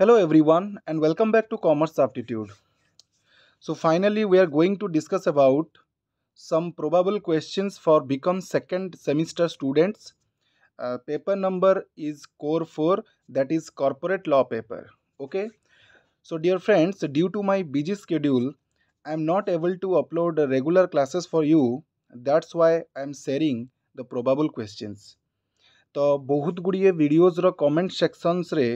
Hello everyone and welcome back to Commerce Aptitude. So finally we are going to discuss about some probable questions for become second semester students. Uh, paper number is core 4 that is corporate law paper. Okay. So dear friends due to my busy schedule I am not able to upload regular classes for you. That's why I am sharing the probable questions. तो बहुत गुड़िए videos रो comment sections रे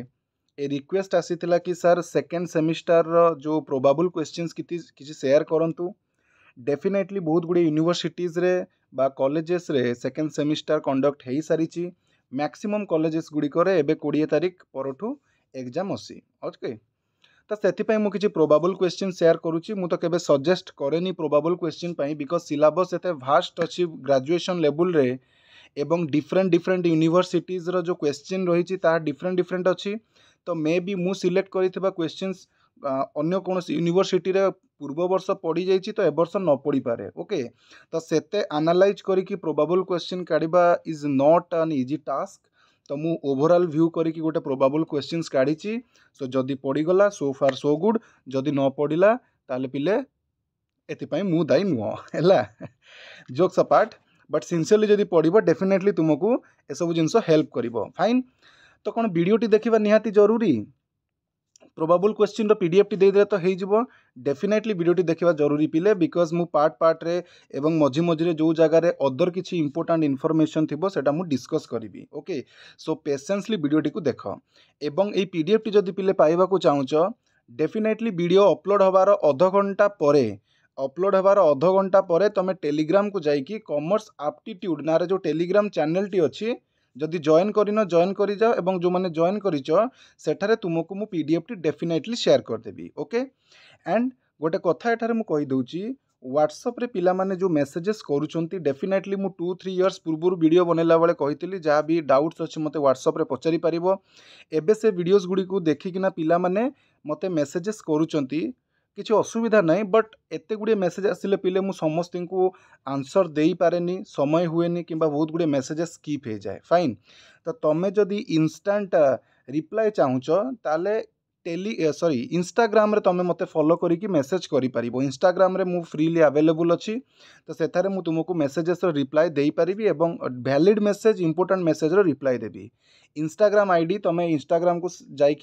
ए request आसी कि सार second semester जो प्रोबाबुल क्वेश्चन किसी सेयार करूँ डेफिनेटली बहुत गुड़े यूनिवर्सिटीज रे बा कॉलेजेस रे सेकेंड सेमिस्टर कंडक्ट हो सारी मैक्सिमम कॉलेजेस गुड़िकर एवं कोड़े तारिख परठू एग्जाम अच्छी ओके ତ ସେଥିପାଇଁ ମୁଁ କିଛି ପ୍ରୋବାବୁଲ୍ କ୍ୱେଶ୍ଚିନ୍ ସେୟାର କରୁଛି ମୁଁ ତ କେବେ ସଜେଷ୍ଟ କରେନି ପ୍ରୋବାବୁଲ୍ କ୍ୱେଶ୍ଚିନ୍ ପାଇଁ ବିକଜ୍ ସିଲାବସ୍ ଏତେ ଭାଷ୍ଟ ଅଛି ଗ୍ରାଜୁଏସନ୍ ଲେବୁଲ୍ରେ ଏବଂ ଡିଫରେଣ୍ଟ ଡିଫରେଣ୍ଟ ୟୁନିଭର୍ସିଟିଜ୍ର ଯେଉଁ କ୍ୱେଶ୍ଚିନ୍ ରହିଛି ତାହା ଡିଫରେଣ୍ଟ ଡିଫରେଣ୍ଟ ଅଛି ତ ମେ ବି ମୁଁ ସିଲେକ୍ଟ କରିଥିବା କ୍ୱେଶ୍ଚିନ୍ସ ଅନ୍ୟ କୌଣସି ୟୁନିଭର୍ସିଟିରେ ପୂର୍ବ ବର୍ଷ ପଡ଼ିଯାଇଛି ତ ଏ ବର୍ଷ ନ ପଡ଼ିପାରେ ଓକେ ତ ସେତେ ଆନାଲାଇଜ୍ କରିକି ପ୍ରୋବାବୁଲ୍ କ୍ୱେଶ୍ଚିନ୍ କାଢ଼ିବା is not an easy task ତ ମୁଁ ଓଭରଅଲ୍ ଭ୍ୟୁ କରିକି ଗୋଟେ ପ୍ରୋବାବୁଲ୍ କ୍ୱେଶ୍ଚିନ୍ସ କାଢ଼ିଛି ସୋ ଯଦି ପଡ଼ିଗଲା ସୋ ଫାର୍ ସୋ ଗୁଡ଼୍ ଯଦି ନ ପଡ଼ିଲା ତାହେଲେ ପିଲେ ଏଥିପାଇଁ ମୁଁ ଦାୟୀ ନୁହଁ ହେଲା ଜୋକ୍ସ ପାର୍ଟ ବଟ୍ ସିନ୍ସିୟରଲି ଯଦି ପଡ଼ିବ ଡେଫିନେଟଲି ତୁମକୁ ଏସବୁ ଜିନିଷ ହେଲ୍ପ କରିବ ଫାଇନ୍ তো କ'ଣ ଭିଡ଼ିଓଟି ଦେଖିବା ନିହାତି ଜରୁରୀ ପ୍ରୋବାବୁଲ୍ କ୍ୱେଶ୍ଚିନ୍ର ପିଡ଼ିଏଫ୍ଟି ଦେଇଦେଲେ ତ ହେଇଯିବ ଡେଫିନେଟଲି ଭିଡ଼ିଓଟି ଦେଖିବା ଜରୁରୀ ପିଲେ ବିକଜ୍ ମୁଁ ପାର୍ଟ ପାର୍ଟରେ ଏବଂ ମଝି ମଝିରେ ଯେଉଁ ଜାଗାରେ ଅଦର କିଛି ଇମ୍ପୋର୍ଟାଣ୍ଟ ଇନଫର୍ମେସନ୍ ଥିବ ସେଇଟା ମୁଁ ଡିସ୍କସ୍ କରିବି ଓକେ ସୋ ପେସେନ୍ସଲି ଭିଡ଼ିଓଟିକୁ ଦେଖ ଏବଂ ଏଇ ପିଡ଼ିଏଫ୍ଟି ଯଦି ପିଲେ ପାଇବାକୁ ଚାହୁଁଛ ଡେଫିନେଟଲି ଭିଡ଼ିଓ ଅପଲୋଡ଼ ହେବାର ଅଧଘଣ୍ଟା ପରେ ଅପଲୋଡ଼ ହେବାର ଅଧଘଣ୍ଟା ପରେ ତୁମେ ଟେଲିଗ୍ରାମକୁ ଯାଇକି କମର୍ସ ଆପ୍ଟିଟ୍ୟୁଡ଼ ନାଁରେ ଯେଉଁ ଟେଲିଗ୍ରାମ ଚ୍ୟାନେଲଟି ଅଛି ଯଦି ଜଏନ୍ କରିନ ଜଏନ୍ କରିଯାଅ ଏବଂ ଯେଉଁମାନେ ଜଏନ୍ କରିଛ ସେଠାରେ ତୁମକୁ ମୁଁ ପି ଡି ଏଫ୍ଟି ଡେଫିନେଟଲି ସେୟାର କରିଦେବି ଓକେ ଆଣ୍ଡ ଗୋଟେ କଥା ଏଠାରେ ମୁଁ କହିଦେଉଛି ହ୍ୱାଟ୍ସଆପ୍ରେ ପିଲାମାନେ ଯେଉଁ ମେସେଜେସ୍ କରୁଛନ୍ତି ଡେଫିନେଟଲି ମୁଁ ଟୁ ଥ୍ରୀ ଇୟର୍ସ ପୂର୍ବରୁ ଭିଡ଼ିଓ ବନେଇଲା ବେଳେ କହିଥିଲି ଯାହା ବି ଡାଉଟ୍ସ ଅଛି ମୋତେ ହ୍ୱାଟ୍ସଆପ୍ରେ ପଚାରିପାରିବ ଏବେ ସେ ଭିଡ଼ିଓଜ୍ ଗୁଡ଼ିକୁ ଦେଖିକିନା ପିଲାମାନେ ମୋତେ ମେସେଜେସ୍ କରୁଛନ୍ତି କିଛି ଅସୁବିଧା ନାହିଁ ବଟ୍ ଏତେ ଗୁଡ଼ିଏ ମେସେଜ୍ ଆସିଲେ ପିଲେ ମୁଁ ସମସ୍ତଙ୍କୁ ଆନ୍ସର୍ ଦେଇପାରେନି ସମୟ ହୁଏନି କିମ୍ବା ବହୁତ ଗୁଡ଼ିଏ ମେସେଜେସ୍ ସ୍କିପ୍ ହେଇଯାଏ ଫାଇନ୍ ତ ତୁମେ ଯଦି ଇନଷ୍ଟାଣ୍ଟ ରିପ୍ଲାଏ ଚାହୁଁଛ ତା'ହେଲେ টেলি সরি ইনস্টাগ্রামে তুমি মতো ফলো করি মেসেজ করে পাব ইনস্টাগ্রামে মু ফ্রিলি আভেলেবল অছি তো সেখানে মু তুমি মেসেজেসর রিপ্লাই দেইপারি এবং ভ্যালিড মেসেজ ইম্পোর্টাট মেসেজর রিপ্লাই দেবি ইনস্টাগ্রাম আইডি তুমি ইনস্টাগ্রাম কু যাই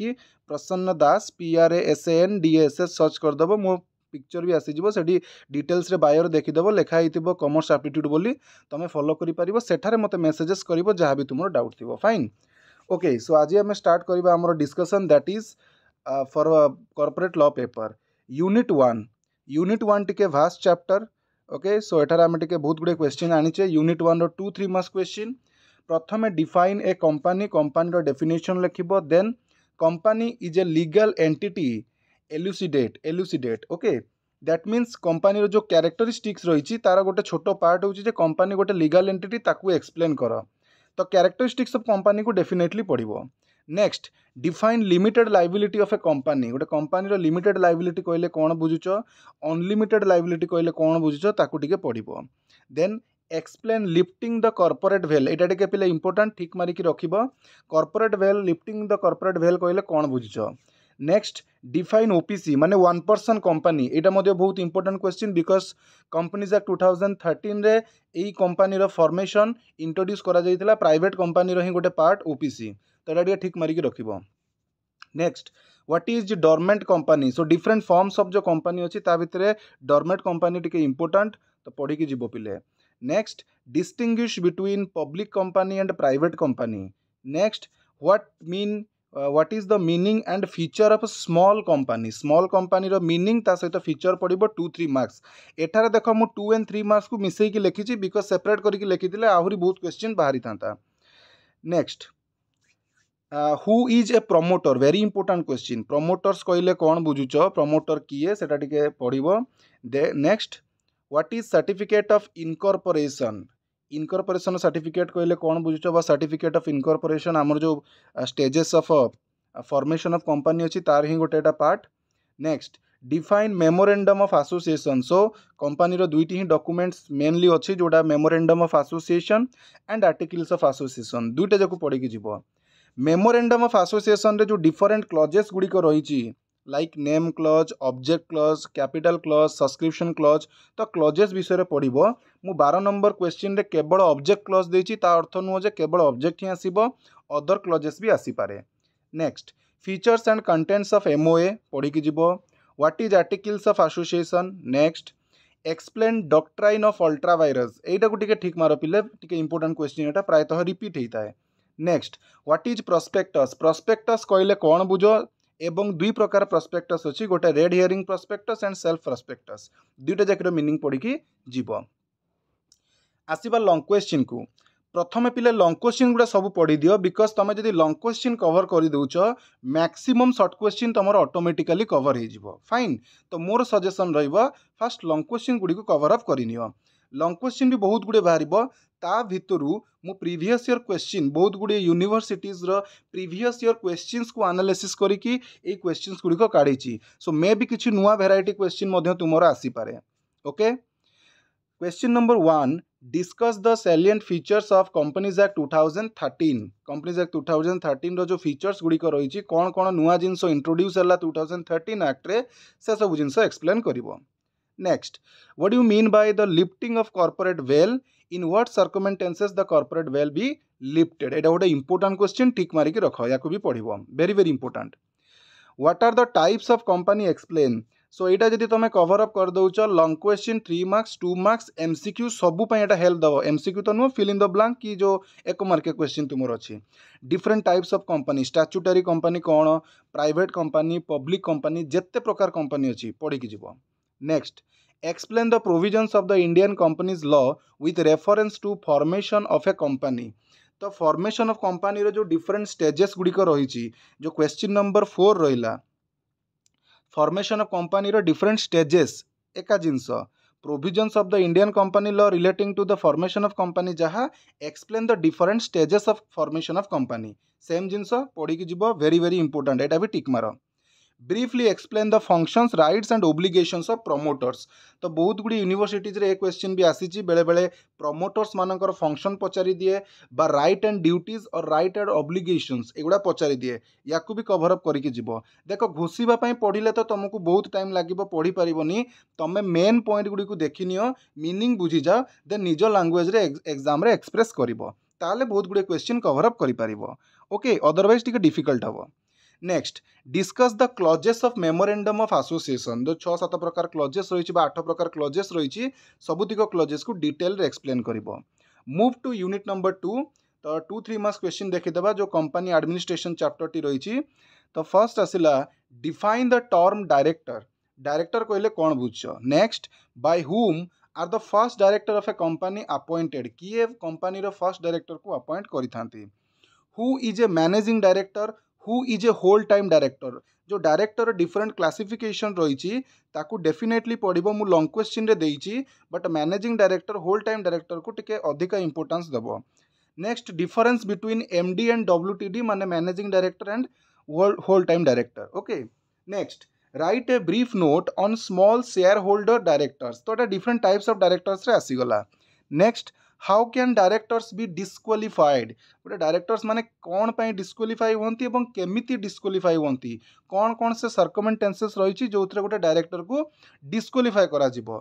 Prasanna Das P R S N D S S search করেদেব মো পিকচর ବି ଆସିଯିବ ସେଠି ଡିଟେଲ୍ସରେ ବାୟୋରେ ଦେଖିଦେବ ଲେଖା ହେଇଥିବ କମର୍ସ ଆପ୍ଟିଟ୍ୟୁଡ଼୍ ବୋଲି ତୁମେ ଫଲୋ କରିପାରିବ ସେଠାରେ ମୋତେ ମେସେଜେସ୍ କରିବ ଯାହା ବି ତୁମର ଡାଉଟ୍ ଥିବ ଫାଇନ୍ ଓକେ ସୋ ଆଜି ଆମେ ଷ୍ଟାର୍ଟ କରିବା ଆମର discussion that is uh, for a corporate law paper unit 1 unit 1 ଟିକେ vast chapter okay so ଏଠାରେ ଆମେ ଟିକେ ବହୁତ ଗୁଡ଼ିଏ question ଆଣିଛେ unit 1 ର 2 3 marks question ପ୍ରଥମେ define a company companyର definition ଲେଖିବ then company is a legal entity elucidate elucidate okay that means কোম্পানির যে ক্যারেক্টরিস্টিক্স রয়েছে তার গোটে ছোট পার্ট হচ্ছে যে কোম্পানি গোটে লিগাল এন্টিটি তাকে এক্সপ্লেন কর তো ক্যারেক্টরিস্টিক্স অফ কোম্পানি কু ডেফিনেটলি পড়ব next define limited liability of a company ଗୋଟେ କମ୍ପାନୀର ଲିମିଟେଡ୍ ଲାଇବିଲିଟି କହିଲେ କ'ଣ ବୁଝୁଛ ଅନଲିମିଟେଡ୍ ଲାଇବିଲିଟି କହିଲେ କ'ଣ ବୁଝୁଛ ତାକୁ ଟିକେ ପଢ଼ିବ then explain lifting the corporate veil ଏଇଟା ଟିକେ ପିଲେ ଇମ୍ପୋର୍ଟାଣ୍ଟ ଠିକ୍ ମାରିକି ରଖିବ corporate veil lifting the corporate veil କହିଲେ କ'ଣ ବୁଝୁଛ नेक्स्ट डिफाइन ओपीसी माने वन पर्सन कंपनी एटा बहुत important question because companies act 2013 रे एई यही रो फॉर्मेशन इंट्रोड्यूस कर प्राइट कंपानी कंपनी गोटे पार्ट ओपीसी तो यह ठीक मारिक रख next what is dormant company so different forms of जो कंपनी अच्छी ता भितरे कंपानी टी टिके तो पढ़ी के जीव पिले next distinguish between public company and private company next what mean what is the meaning and feature of small company small କମ୍ପାନୀର ମିନିଂ ତା ସହିତ ଫିଚର୍ ପଡ଼ିବ ଟୁ ଥ୍ରୀ ମାର୍କ୍ସ ଏଠାରେ ଦେଖ ମୁଁ ଟୁ ଆଣ୍ଡ ଥ୍ରୀ ମାର୍କ୍ସକୁ ମିଶାଇକି ଲେଖିଛି ବିକଜ୍ ସେପାରେଟ୍ କରିକି ଲେଖିଥିଲେ ଆହୁରି ବହୁତ କ୍ୱେଶ୍ଚିନ୍ ବାହାରିଥାନ୍ତା next who is a promoter very important question promoters କହିଲେ କ'ଣ ବୁଝୁଛ ପ୍ରମୋଟର୍ କିଏ ସେଇଟା ଟିକେ ପଢ଼ିବ ଦେ next what is certificate of incorporation incorporation certificate কহিলে କ'ଣ ବୁଝୁଛ ବା ସାର୍ଟିଫିକେଟ୍ ଅଫ୍ ଇନକର୍ପୋରେସନ୍ ଆମର ଯେଉଁ stages of formation of company ଅଛି ତା'ର ହିଁ ଗୋଟେ ଏଇଟା part next define memorandum of association so କମ୍ପାନୀର ଦୁଇଟି ହିଁ ଡକୁମେଣ୍ଟସ୍ ମେନଲି ଅଛି ଯେଉଁଟା memorandum of association and articles of association ଦୁଇଟା ଯାକୁ ପଡ଼ିକି ଯିବ ମେମୋରେଣ୍ଡମ୍ ଅଫ୍ ଆସୋସିଏସନ୍ରେ ଯେଉଁ ଡିଫରେଣ୍ଟ କ୍ଲଜେସ୍ ଗୁଡ଼ିକ ରହିଛି like name clause object clause capital clause subscription clause ତ କ୍ଲଜେସ୍ ବିଷୟରେ ପଡ଼ିବ ମୁଁ ବାର ନମ୍ବର କ୍ୱେଶ୍ଚିନ୍ରେ କେବଳ ଅବଜେକ୍ଟ କ୍ଲଜ୍ ଦେଇଛି ତା ଅର୍ଥ ନୁହଁ ଯେ କେବଳ ଅବଜେକ୍ଟ ହିଁ ଆସିବ ଅଦର୍ କ୍ଲଜେସ୍ ବି ଆସିପାରେ next features and contents of MOA ପଢ଼ିକି ଯିବ what is articles of association next explain doctrine of ultra vires ଏଇଟାକୁ ଟିକେ ଠିକ୍ ମାର ପିଲେ ଟିକେ ଇମ୍ପୋର୍ଟାଣ୍ଟ କ୍ୱେଶ୍ଚିନ୍ ଏଇଟା ପ୍ରାୟତଃ ରିପିଟ୍ ହେଇଥାଏ next what is prospectus prospectus କହିଲେ କ'ଣ ବୁଝ এবং দুই প্রকার ପ୍ରସ୍ପେକ୍ଟସ୍ ଅଛି ଗୋଟେ red herring prospectus and shelf prospectus ଦୁଇଟା ଯାକର ମିନିଂ ପଡ଼ିକି ଯିବ ଆସିବା ଲଙ୍ଗ୍ କ୍ୱେଶ୍ଚିନ୍କୁ ପ୍ରଥମେ ପିଲା ଲଙ୍ଗ୍ କ୍ୱେଶ୍ଚିନ୍ ଗୁଡ଼ା ସବୁ ପଢ଼ିଦିଅ ବିକଜ୍ ତୁମେ ଯଦି ଲଙ୍ଗ୍ କ୍ୱେଶ୍ଚିନ୍ କଭର୍ କରିଦେଉଛ ମ୍ୟାକ୍ସିମମ୍ ସର୍ଟ କ୍ୱେଶ୍ଚିନ୍ ତୁମର ଅଟୋମେଟିକାଲି କଭର୍ ହେଇଯିବ ଫାଇନ୍ ତ ମୋର ସଜେସନ୍ ରହିବ ଫାର୍ଷ୍ଟ ଲଙ୍ଗ୍ କ୍ୱେଶ୍ଚିନ୍ ଗୁଡ଼ିକୁ କଭର୍ ଅଫ୍ କରିନିଅ ଲଙ୍ଗ୍ କ୍ୱେଶ୍ଚିନ୍ ବି ବହୁତ ଗୁଡ଼ିଏ ବାହାରିବ ତା ଭିତରୁ ମୁଁ ପ୍ରିଭିୟସ୍ ଇୟର୍ କ୍ୱେଶ୍ଚିନ୍ ବହୁତ ଗୁଡ଼ିଏ ୟୁନିଭର୍ସିଟିଜ୍ର ପ୍ରିଭିୟସ୍ ଇୟର୍ କ୍ୱେଶ୍ଚିନ୍ସକୁ ଆନାଲିସିସ୍ କରିକି ଏଇ କ୍ୱେଶ୍ଚିନ୍ସ ଗୁଡ଼ିକ କାଢ଼ିଛି ସୋ ମେ ବି କିଛି ନୂଆ ଭେରାଇଟି କ୍ୱେଶ୍ଚିନ୍ ମଧ୍ୟ ତୁମର ଆସିପାରେ okay question number one discuss the salient features of companies act 2013 companies act 2013 रो जो फीचर्स गुड़ी रही कौन कौन नुआ जिनस इंट्रोड्यूस है 2013 एक्ट रे से सब जिनस एक्सप्लेन करिवो Next, what do you mean by the lifting of corporate veil? In what circumstances the corporate veil be lifted? এটা ଗୋଟେ important question ଟିକ୍ ମାରିକି ରଖ ୟାକୁ ବି ପଢ଼ିବ very very important. What are the types of company explain? So এইটা যদি তুমি cover up করেদৌছ long marks, three marks two marks MCQ সবু এটা হেল্প দেব এমসিক্যু তো নুহ ফিল ইন দ ব্লাঙ্ক কি যে এক মার্কে কোয়েশ্চিন তুমর অছি different types of company statutory company কোণ প্রাইভেট কম্পানি পব্লিক কম্পানি যেতে প্রকার কম্পানি অছি ki jibo. Next, explain the provisions of the Indian companies law with reference to formation of a company. तो फर्मेसन अफ कंपानी जो different stages गुड़िक रही जो question number four रहा formation of company different stages एका जिनस provisions of the Indian company law relating to the formation of company जहाँ explain the different stages of formation of company same जिनस पढ़ी जी भेरी भेरी इंपोर्टाट यहाँ भी टिक मार briefly explain the functions rights and obligations of promoters ତ ବହୁତ ଗୁଡ଼ିଏ ୟୁନିଭର୍ସିଟିଜ୍ରେ ଏ କ୍ୱେଶ୍ଚିନ୍ ବି ଆସିଛି ବେଳେବେଳେ ପ୍ରମୋଟର୍ସମାନଙ୍କର ଫଙ୍କସନ୍ ପଚାରି ଦିଏ ବା right and duties or right and obligations ଏଗୁଡ଼ା ପଚାରି ଦିଏ ୟାକୁ ବି କଭର୍ ଅପ୍ କରିକି ଯିବ ଦେଖ ଘୋଷିବା ପାଇଁ ପଢ଼ିଲେ ତ ତୁମକୁ ବହୁତ ଟାଇମ୍ ଲାଗିବ ପଢ଼ିପାରିବନି ତୁମେ ମେନ୍ ପଏଣ୍ଟ ଗୁଡ଼ିକୁ ଦେଖିନିଅ ମିନିଂ ବୁଝିଯାଅ ଦେନ୍ ନିଜ ଲାଙ୍ଗୁଏଜ୍ରେ ଏକ୍ଜାମ୍ରେ ଏକ୍ସପ୍ରେସ୍ କରିବ ତାହେଲେ ବହୁତ ଗୁଡ଼ିଏ କ୍ୱେଶ୍ଚିନ୍ କଭର୍ ଅପ୍ କରିପାରିବ ଓକେ ଅଦରୱାଇଜ୍ ଟିକେ ଡିଫିକଲ୍ଟ ହେବ next discuss the clauses of memorandum of association जो ছ সাত প্রকার ক্লজেস রয়েছে বা আট প্রকার ক্লজেস রয়েছে সবুতিক ক্লজেসকে ডিটেলরে এক্সপ্লেন করব move to unit number two তো টু থ্রি মার্কস কোশ্চিন দেখিদেবা যে কোম্পানি আডমিনিষ্ট্রেসন চাপ্টরটি রয়েছে তো ফার্স্ট আসিলা define the term director director কহিলে কোণ বুঝছ next by hmm are the first director of a company appointed किए कंपनी रो फर्स्ट डायरेक्टर को अपॉइंट करी थांती who is a managing director who is a whole time director जो director different classification रही डेफिनेटली पढ़ मु लंग क्वेश्चन रे देती but managing director whole time director को टे अधिक इंपोर्टान्स देव next difference between M D and W T D मान managing director and whole time director okay next write a brief note on small shareholder directors तो different types of directors आसीगला next how can directors be disqualified ଗୋଟେ directors ମାନେ କ'ଣ ପାଇଁ ଡିସ୍କ୍ୱାଲିଫାଇ ହୁଅନ୍ତି ଏବଂ କେମିତି ଡିସ୍କ୍ୱାଲିଫାଇ ହୁଅନ୍ତି କ'ଣ କ'ଣ ସେ ସର୍କମେଣ୍ଟେନ୍ସେସ୍ ରହିଛି ଯେଉଁଥିରେ ଗୋଟେ ଡାଇରେକ୍ଟରକୁ ଡିସ୍କ୍ୱାଲିଫାଏ କରାଯିବ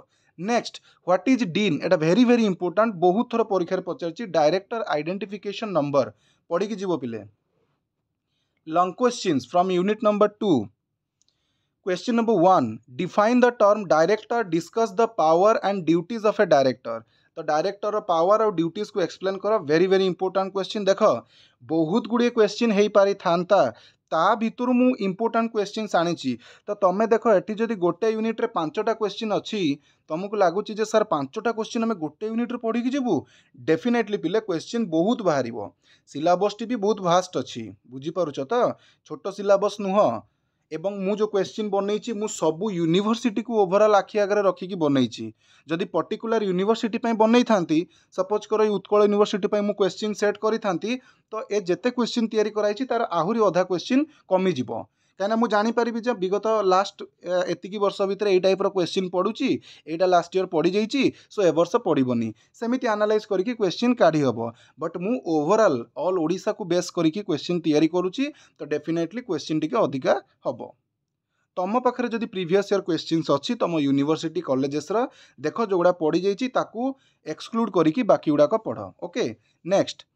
ନେକ୍ସଟ ହ୍ୱାଟ୍ ଇଜ୍ ଡିନ୍ ଏଇଟା ଭେରି ଭେରି ଇମ୍ପୋର୍ଟାଣ୍ଟ ବହୁତ ଥର ପରୀକ୍ଷାରେ ପଚାରିଛି ଡାଇରେକ୍ଟର ଆଇଡେଣ୍ଟିଫିକେସନ୍ ନମ୍ବର ପଢ଼ିକି ଯିବ ପିଲେ long questions from unit number two Question number one Define the term director, discuss the power and duties of a director. तो director power आउ ड्यूटीज को एक्सप्लेन कर भेरी भेरी इंपोर्टाट क्वेश्चन देख बहुत गुड़े क्वेश्चन हो पारि था ता भितर मु इंपोर्टाट क्वेश्चन आनी तो तुम देख यदि जदि गोटे यूनिट्रे पांचटा क्वेश्चन अच्छी तुमको लगुच सार पांचटा क्वेश्चन आम गोटे यूनिट्रे पढ़ी जबू डेफिनेटली पिले क्वेश्चन बहुत बाहर सिलबसटी भी बहुत भास्ट अच्छी बुझीपार तो छोट सिलबस नुह ଏବଂ ମୁଁ ଯେଉଁ କ୍ୱେଶ୍ଚିନ୍ ବନେଇଛି ମୁଁ ସବୁ ୟୁନିଭର୍ସିଟିକୁ ଓଭରଅଲ୍ ଆଖି ଆଗରେ ରଖିକି ବନେଇଛି ଯଦି ପର୍ଟିକୁଲାର ୟୁନିଭର୍ସିଟି ପାଇଁ ବନେଇଥାନ୍ତି ସପୋଜ୍ କର ଏଇ ଉତ୍କଳ ୟୁନିଭର୍ସିଟି ପାଇଁ ମୁଁ କ୍ୱେଶ୍ଚିନ୍ ସେଟ୍ କରିଥାନ୍ତି ତ ଏ ଯେତେ କ୍ୱେଶ୍ଚିନ୍ ତିଆରି କରାହେଇଛି ତା'ର ଆହୁରି ଅଧା କ୍ୱେଶ୍ଚିନ୍ କମିଯିବ କାହିଁକିନା ମୁଁ ଜାଣିପାରିବି ଯେ ବିଗତ ଲାଷ୍ଟ ଏତିକି ବର୍ଷ ଭିତରେ ଏଇ ଟାଇପ୍ର କ୍ୱେଶ୍ଚିନ୍ ପଡ଼ୁଛି ଏଇଟା ଲାଷ୍ଟ ଇୟର୍ ପଡ଼ିଯାଇଛି ସୋ ଏ ବର୍ଷ ପଡ଼ିବନି ସେମିତି ଆନାଲାଇଜ୍ କରିକି କ୍ୱେଶ୍ଚିନ୍ କାଢ଼ି ହେବ ବଟ୍ ମୁଁ ଓଭରାଲ୍ ଅଲ୍ ଓଡ଼ିଶାକୁ ବେସ୍ କରିକି କ୍ୱେଶ୍ଚିନ୍ ତିଆରି କରୁଛି ତ ଡେଫିନେଟଲି କ୍ୱେଶ୍ଚିନ୍ ଟିକେ ଅଧିକା ହେବ ତମ ପାଖରେ ଯଦି ପ୍ରିଭିୟସ୍ ଇୟର୍ କ୍ୱେଶ୍ଚିନ୍ସ ଅଛି ତମ ୟୁନିଭର୍ସିଟି କଲେଜେସ୍ର ଦେଖ ଯେଉଁଗୁଡ଼ା ପଡ଼ିଯାଇଛି ତାକୁ ଏକ୍ସକ୍ଲୁଡ଼ କରିକି ବାକି ଗୁଡ଼ାକ ପଢ଼ okay next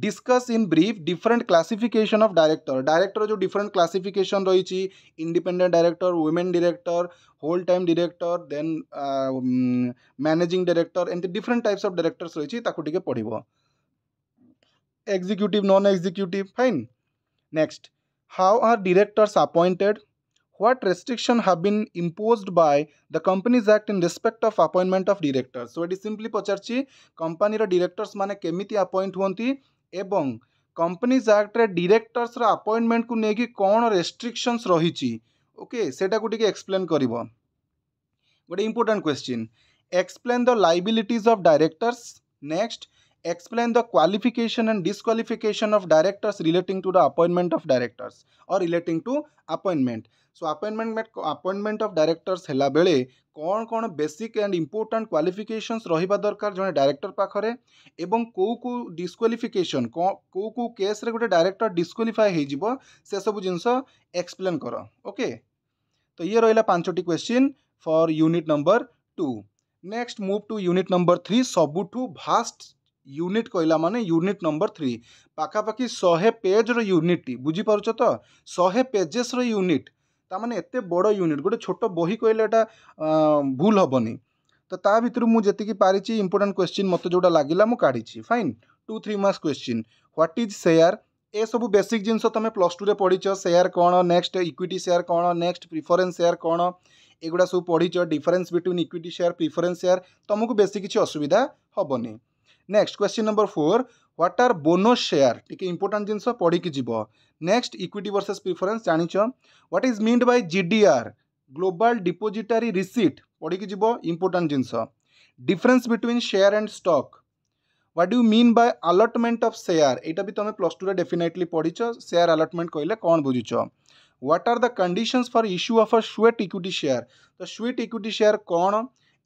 discuss in brief different classification of director director जो डिफरेंट क्लासिफिकेशन रही independent director women director whole time director then managing director एमती डिफरेंट टाइप्स अफ डायरेक्टर्स रही पढ़व Executive, non executive fine next how are directors appointed what restriction have been imposed by the companies act in respect of appointment of directors so it is simply pacharchi company ra directors mane committee appoint ଏବଂ companies ଆକ୍ଟରେ ଡିରେକ୍ଟର୍ସର ଆପଏଣ୍ଟମେଣ୍ଟକୁ ନେଇକି କ'ଣ restrictions ରହିଛି okay ସେଇଟାକୁ ଟିକେ explain କରିବ ଗୋଟେ important question explain the liabilities of directors next explain the qualification and disqualification of directors relating to the appointment of directors or relating to appointment so appointment appointment of directors ହେଲା ବେଳେ କ'ଣ କ'ଣ basic and important କ୍ୱାଲିଫିକେସନ୍ସ ରହିବା ଦରକାର ଜଣେ director ପାଖରେ ଏବଂ କେଉଁ କେଉଁ ଡିସ୍କ୍ୱାଲିଫିକେସନ୍ କେଉଁ କେଉଁ କେସ୍ରେ ଗୋଟେ ଡାଇରେକ୍ଟର ଡିସ୍କ୍ୱାଲିଫାଏ ହେଇଯିବ ସେସବୁ ଜିନିଷ ଏକ୍ସପ୍ଲେନ୍ କର ଓକେ ତ ଇଏ ରହିଲା ପାଞ୍ଚଟି question for unit number two next move to unit number three ସବୁଠୁ ଭାଷ୍ଟ ୟୁନିଟ୍ କହିଲା ମାନେ ୟୁନିଟ୍ ନମ୍ବର ଥ୍ରୀ ପାଖାପାଖି ଶହେ ପେଜ୍ର ୟୁନିଟ୍ଟି ବୁଝିପାରୁଛ ତ ଶହେ ପେଜେସ୍ର ୟୁନିଟ୍ ତା'ମାନେ ଏତେ ବଡ଼ ୟୁନିଟ୍ ଗୋଟେ ଛୋଟ ବହି କହିଲେ ଏଇଟା ଭୁଲ ହେବନି ତ ତା ଭିତରୁ ମୁଁ ଯେତିକି ପାରିଛି ଇମ୍ପୋର୍ଟାଣ୍ଟ କ୍ୱେଶ୍ଚିନ୍ ମୋତେ ଯେଉଁଟା ଲାଗିଲା ମୁଁ କାଢ଼ିଛି fine two three marks question what is share ଏସବୁ ବେସିକ୍ ଜିନିଷ ତୁମେ ପ୍ଲସ୍ ଟୁରେ ପଢ଼ିଛ ସେୟାର କ'ଣ ନେକ୍ସଟ ଇକ୍ୱିଟି ସେୟାର କ'ଣ ନେକ୍ସଟ ପ୍ରିଫରେନ୍ସ ସେୟାର କ'ଣ ଏଗୁଡ଼ା ସବୁ ପଢ଼ିଛ difference between equity share preference share ତୁମକୁ ବେଶୀ କିଛି ଅସୁବିଧା ହେବନି next question number four what are bonus share ଟିକେ ଇମ୍ପୋର୍ଟାଣ୍ଟ ଜିନିଷ ପଢ଼ିକି ଯିବ ନେକ୍ସଟ ଇକ୍ୱିଟି ଭର୍ସେସ୍ ପ୍ରିଫରେନ୍ସ ଜାଣିଛ what is meant by G D R global ଡିପୋଜିଟାରୀ receipt ପଢ଼ିକି ଯିବ ଇମ୍ପୋର୍ଟାଣ୍ଟ ଜିନିଷ difference between share and stock what you mean by allotment of share এটা বি তুমি প্লস টুরে ডেফিনেটলি পড়িছ সেয়ার আলটমেন্ট কহিলে কণ বুঝুছ what are the conditions for issue of a sweat equity share তো সুইট ইকুইটি সেয়ার কণ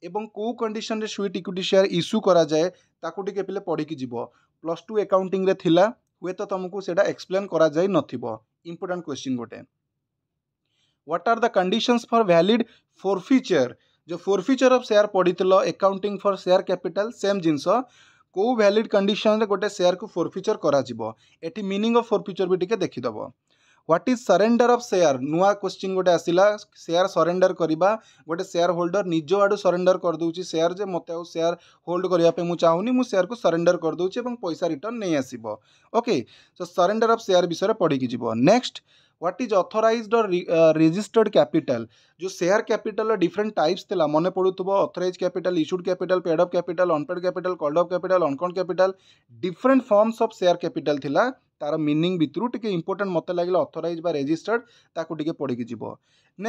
ଏବଂ କେଉଁ କଣ୍ଡିସନରେ ସୁଇଟ୍ ଇକ୍ୱିଟି ସେୟାର ଇସ୍ୟୁ କରାଯାଏ ତାକୁ ଟିକେ ପିଲେ ପଢ଼ିକି ଯିବ ପ୍ଲସ୍ ଟୁ ଆକାଉଣ୍ଟିଂରେ ଥିଲା ହୁଏତ ତୁମକୁ ସେଇଟା ଏକ୍ସପ୍ଲେନ୍ କରାଯାଇ ନଥିବ ଇମ୍ପୋର୍ଟାଣ୍ଟ କ୍ୱେଶ୍ଚିନ୍ ଗୋଟେ what are the conditions for valid forfeiture ଯେଉଁ ଫୋରଫିଚର୍ ଅଫ୍ ସେୟାର ପଢ଼ିଥିଲ accounting for share capital same ଜିନିଷ କେଉଁ ଭ୍ୟାଲିଡ୍ କଣ୍ଡିସନ୍ରେ ଗୋଟେ ସେୟାରକୁ ଫୋରଫିଚର୍ କରାଯିବ ଏଠି ମିନିଂ ଅଫ୍ ଫୋରଫିଚର୍ ବି ଟିକେ ଦେଖିଦେବ what is surrender of share नुआ क्वेश्चन गोटे आसला शेयर सरेंडर करवा गोटे शेयर होल्डर निज आड़ सरेंडर करदे शेयर जे मत शेयर होल्ड करने मुझे चाहूनी मुझे सेयार को सरेंडर करदे पैसा रिटर्न नहीं आसो okay so surrender of share विषय पढ़ की जीव next what is authorised or registered capital जो शेयर कैपिटल डिफरेंट टाइप्स थिला मन पड़ुव authorise capital issued capital paid up capital unpaid capital called up capital uncalled capital different forms of share capital थिला तार मिनिंग भितर टे important मत लगे अथोराइज बा रेजिस्टर्ड ताकू पढ़ी जीव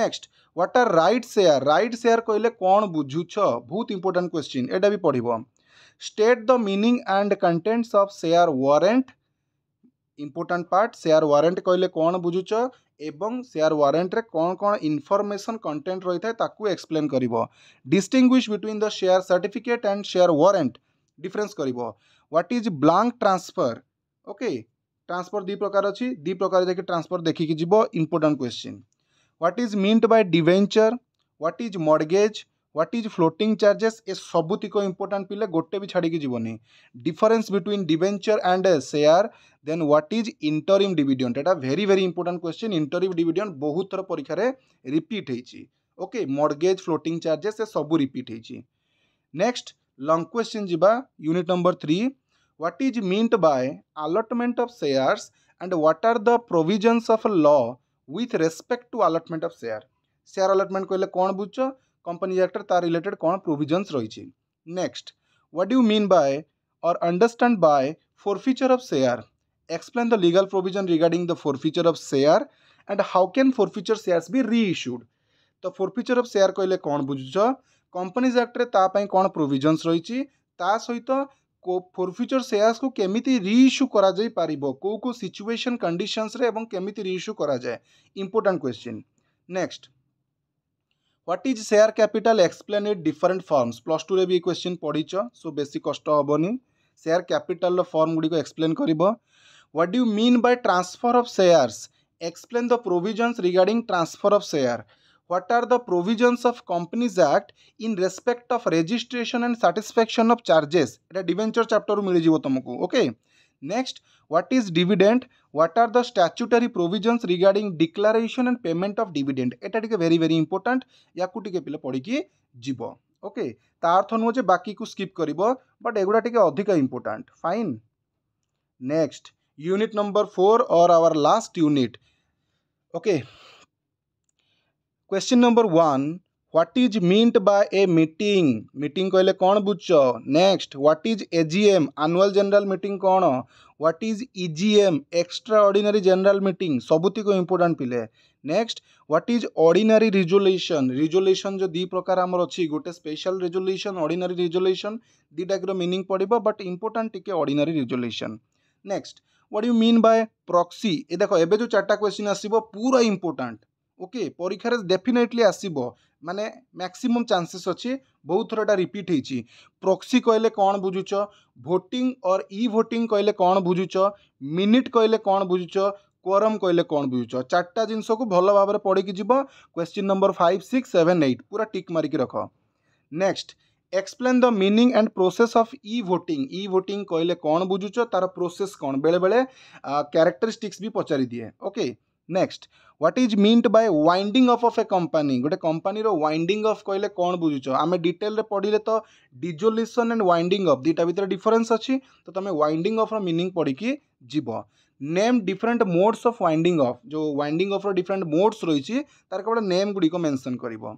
next what are right share right share कहले कौन बुझु बहुत इंपोर्टाट क्वेश्चन यहाँ भी पढ़व state the meaning and contents of share warrant important part share warrant କହିଲେ କ'ଣ ବୁଝୁଛ ଏବଂ ସେୟାର ୱାରେଣ୍ଟରେ କ'ଣ କ'ଣ ଇନଫର୍ମେସନ୍ କଣ୍ଟେଣ୍ଟ ରହିଥାଏ ତାକୁ ଏକ୍ସପ୍ଲେନ୍ କରିବ distinguish between the share certificate and share warrant difference କରିବ what is blank transfer okay transfer ଦୁଇ ପ୍ରକାର ଅଛି ଦୁଇ ପ୍ରକାର ଯାଇକି ଟ୍ରାନ୍ସଫର୍ ଦେଖିକି ଯିବ important question what is meant by debenture what is mortgage what is floating charges ଏସବୁତିକ ଇମ୍ପୋର୍ଟାଣ୍ଟ ପିଲା ଗୋଟେ ବି ଛାଡ଼ିକି ଯିବନି difference between debenture and share then what is interim dividend ଏଇଟା very very important question interim dividend ବହୁତ ଥର ପରୀକ୍ଷାରେ ରିପିଟ୍ ହେଇଛି ଓକେ ମର୍ଗେଜ୍ ଫ୍ଲୋଟିଂ ଚାର୍ଜେସ୍ ଏସବୁ ରିପିଟ୍ ହେଇଛି ନେକ୍ସଟ ଲଙ୍ଗ୍ କ୍ୱେଶ୍ଚିନ୍ ଯିବା unit number three what is meant by allotment of shares and what are the provisions of law with respect to allotment of share share allotment କହିଲେ କ'ଣ ବୁଝୁଛ company actor তার related কোণ provisions রয়েছে next what do mean by or understand by forfeiture of share explain the legal provision regarding the forfeiture of share and how can forfeiture shares be reissued तो forfeiture of share कहले कौन बुझुछ companies act रे ता पई कोन provisions रहिछि ता सहित को forfeiture shares को केमिति रीइश्यू करा जाई पारिबो को को सिचुएशन कंडीशंस रे एवं केमिति रीइश्यू करा जाए important question next what is share capital explain it different forms plus টুরে বি কোশ্চিন পড়িছ সো বেশি কষ্ট হবনি সেয়ার ক্যাপিটাল ফর্ম গুড়ি এক্সপ্লেন করব what do mean by transfer of shares explain the provisions regarding transfer of share what are the provisions of companies act in respect of registration and satisfaction of charges এটা debenture চ্যাপ্টারু মিলিଯିବ তোমাকে okay next What is dividend? What are the statutory provisions regarding declaration and payment of dividend? এটা টিকে very very important. ইয়াকু টিকে পিলে পড়িকি জীব okay ता अर्थ नुह जे बाकी को स्किप कर बट एगुड़ा टी अधिक important fine next unit number four और our last unit okay question number one what is meant by a meeting meeting कहले कौन बुझ next what is AGM annual general meeting कौन what is EGM extraordinary general meeting सबुति important पिले next what is ordinary resolution resolution जो दी प्रकार आमर अच्छी गोटे स्पेशल रिजोल्यूशन ऑर्डिनरी रिजोल्यूशन दुटाकर मिनिंग पड़ा बट इम्पोर्टाट टी ordinary resolution next what you mean by proxy ए देखो एबे चार्टा क्वेश्चन आसो पूरा इंपोर्टाट ଓକେ ପରୀକ୍ଷାରେ ଡେଫିନେଟଲି ଆସିବ ମାନେ ମ୍ୟାକ୍ସିମମ୍ ଚାନ୍ସେସ୍ ଅଛି ବହୁତ ଥର ଏଇଟା ରିପିଟ୍ ହେଇଛି ପ୍ରୋକ୍ସି କହିଲେ କ'ଣ ବୁଝୁଛ ଭୋଟିଂ ଅର୍ ଇ ଭୋଟିଂ କହିଲେ କ'ଣ ବୁଝୁଛ ମିନିଟ୍ କହିଲେ କ'ଣ ବୁଝୁଛ କ୍ୱରମ୍ କହିଲେ କ'ଣ ବୁଝୁଛ ଚାରିଟା ଜିନିଷକୁ ଭଲ ଭାବରେ ପଢ଼ିକି ଯିବ question number five six seven eight ପୁରା ଟିକ୍ ମାରିକି ରଖ next explain the meaning and process of e voting e voting କହିଲେ କ'ଣ ବୁଝୁଛ ତା'ର ପ୍ରୋସେସ୍ କ'ଣ ବେଳେବେଳେ କ୍ୟାରେକ୍ଟରିଷ୍ଟିକ୍ସ ବି ପଚାରି ଦିଏ okay next what is meant by winding of of a company ଗୋଟେ କମ୍ପାନୀର ୱାଇଣ୍ଡିଙ୍ଗ ଅଫ୍ କହିଲେ କ'ଣ ବୁଝୁଛ ଆମେ ଡିଟେଲରେ ପଢ଼ିଲେ ତ ଡିଜୋଲ୍ୟୁସନ୍ ଆଣ୍ଡ ୱାଇଣ୍ଡିଂ ଅଫ୍ ଦୁଇଟା ଭିତରେ ଡିଫରେନ୍ସ ଅଛି ତ ତୁମେ ୱାଇଣ୍ଡିଂ ଅଫ୍ର ମିନିଂ ପଢ଼ିକି ଯିବ name different modes of winding of ଯେଉଁ ୱାଇଣ୍ଡିଙ୍ଗ ଅଫ୍ର ଡିଫରେଣ୍ଟ ମୋଡ଼୍ସ ରହିଛି ତାର କେବଳ ନେମ୍ ଗୁଡ଼ିକ ମେନସନ୍ କରିବ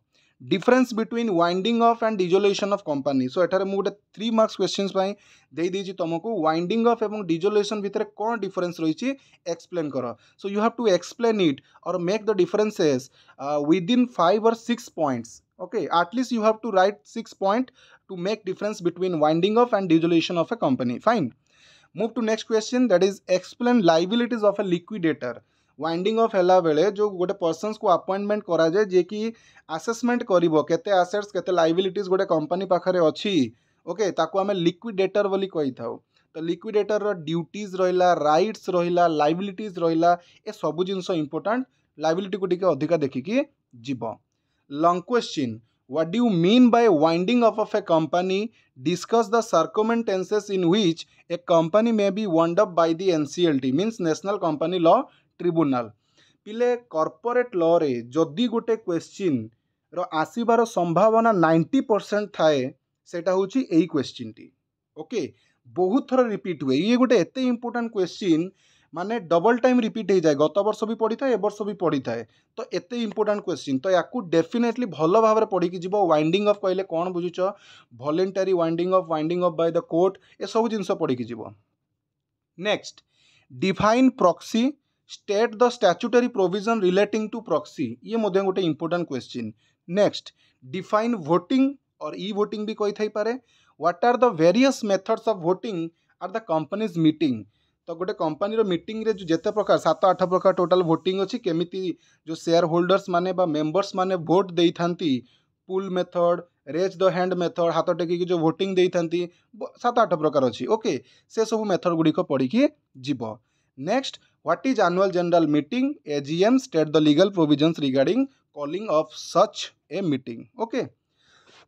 difference between winding up and dissolution of company so ethare mu the 3 marks questions by. pai dei deji tumaku winding up ebong dissolution bhitare kon difference roichi explain kara so you have to explain it or make the differences uh, within 5 or 6 points okay at least you have to write 6 point to make difference between winding up and dissolution of a company fine move to next question that is explain liabilities of a liquidator winding of ହେଲା ବେଳେ ଯେଉଁ ଗୋଟେ ପର୍ସନ୍ସକୁ appointment କରାଯାଏ ଯିଏକି assessment କରିବ କେତେ assets କେତେ ଲାଇବିଲିଟିଜ୍ ଗୋଟେ କମ୍ପାନୀ ପାଖରେ ଅଛି ଓକେ ତାକୁ ଆମେ ଲିକ୍ୱିଡେଟର୍ ବୋଲି କହିଥାଉ ତ ଲିକ୍ୱିଡେଟର୍ର ଡ୍ୟୁଟିଜ୍ ରହିଲା ରାଇଟ୍ସ ରହିଲା ଲାଇବିଲିଟିଜ୍ ରହିଲା ଏସବୁ ଜିନିଷ ଇମ୍ପୋର୍ଟାଣ୍ଟ ଲାଇବିଲିଟିକୁ ଟିକେ ଅଧିକା ଦେଖିକି ଯିବ long question What do you mean by winding up of a company? Discuss the circumstances in which a company may be wound up by the NCLT, means National Company Law tribunal ପିଲେ corporate ଲ'ରେ ଯଦି ଗୋଟେ କ୍ୱେଶ୍ଚିନ୍ର ଆସିବାର ସମ୍ଭାବନା ninety percent ଥାଏ ସେଇଟା ହେଉଛି ଏଇ କ୍ୱେଶ୍ଚିନ୍ଟି ଓକେ ବହୁତ ଥର ରିପିଟ୍ ହୁଏ ଇଏ ଗୋଟେ ଏତେ ଇମ୍ପୋର୍ଟାଣ୍ଟ କ୍ୱେଶ୍ଚିନ୍ ମାନେ ଡବଲ୍ ଟାଇମ୍ ରିପିଟ୍ ହେଇଯାଏ ଗତ ବର୍ଷ ବି ପଢ଼ିଥାଏ ଏ ବର୍ଷ ବି ପଢ଼ିଥାଏ ତ ଏତେ ଇମ୍ପୋର୍ଟାଣ୍ଟ କ୍ୱେଶ୍ଚିନ୍ ତ ୟାକୁ ଡେଫିନେଟଲି ଭଲ ଭାବରେ ପଢ଼ିକି ଯିବ ୱାଇଣ୍ଡିଂ ଅଫ୍ କହିଲେ କ'ଣ ବୁଝୁଛ voluntary winding of winding of by the court ଏସବୁ ଜିନିଷ ପଢ଼ିକି ଯିବ next define proxy state the statutory provision relate to proxy ये गोटे important question next define voting और इ भोटिंग भी कही थी पारे what are the various methods of voting are the companies meeting तो गोटे कंपनीर मीटिंग रे जो जिते प्रकार सात आठ प्रकार टोटल भोटिंग अच्छी केमी जो सेयार होल्डर्स मैंने मेम्बर्स मैंने भोट दे था poll method raise the hand method हाथ टेक जो दे था सत आठ प्रकार अच्छी ओके से सब मेथड गुड़िक पढ़ी जीव next what is annual general meeting A G M state the legal provision regarding calling of such a meeting okay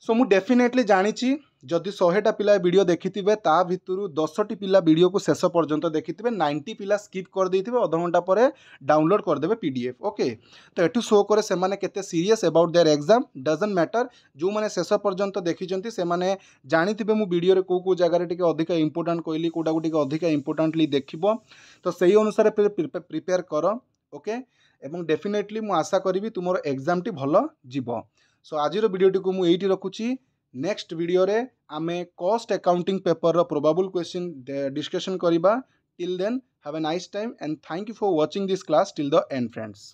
so मु डेफिनेटली जाची ଯଦି ଶହେଟା ପିଲା ଭିଡ଼ିଓ ଦେଖିଥିବେ ତା ଭିତରୁ ଦଶଟି ପିଲା ଭିଡ଼ିଓକୁ ଶେଷ ପର୍ଯ୍ୟନ୍ତ ଦେଖିଥିବେ ନାଇଣ୍ଟି ପିଲା ସ୍କିପ୍ କରିଦେଇଥିବେ ଅଧଘଣ୍ଟା ପରେ ଡାଉନଲୋଡ଼ କରିଦେବେ ପି ଡି ଏଫ୍ ଓକେ ତ ଏଠୁ ଶୋ କରେ ସେମାନେ କେତେ serious about their exam doesn't matter ଯେଉଁମାନେ ଶେଷ ପର୍ଯ୍ୟନ୍ତ ଦେଖିଛନ୍ତି ସେମାନେ ଜାଣିଥିବେ ମୁଁ ଭିଡ଼ିଓରେ କେଉଁ କେଉଁ ଜାଗାରେ ଟିକେ ଅଧିକା ଇମ୍ପୋର୍ଟାଣ୍ଟ କହିଲି କେଉଁଟାକୁ ଟିକେ ଅଧିକା ଇମ୍ପୋର୍ଟାଣ୍ଟଲି ଦେଖିବ ତ ସେଇ ଅନୁସାରେ ପ୍ରିପେୟାର କର ଓକେ ଏବଂ ଡେଫିନେଟଲି ମୁଁ ଆଶା କରିବି ତୁମର ଏକ୍ଜାମ୍ଟି ଭଲ ଯିବ ସୋ ଆଜିର ଭିଡ଼ିଓଟିକୁ ମୁଁ ଏଇଠି ରଖୁଛି ନେକ୍ସଟ୍ ଭିଡ଼ିଓରେ ଆମେ କଷ୍ଟ ଆକାଉଣ୍ଟିଂ ପେପର୍ର ପ୍ରୋବାବୁଲ୍ କ୍ୱେଶ୍ଚିନ୍ ଡିସ୍କସନ୍ କରିବା till then have a nice time and thank you for watching this class till the end friends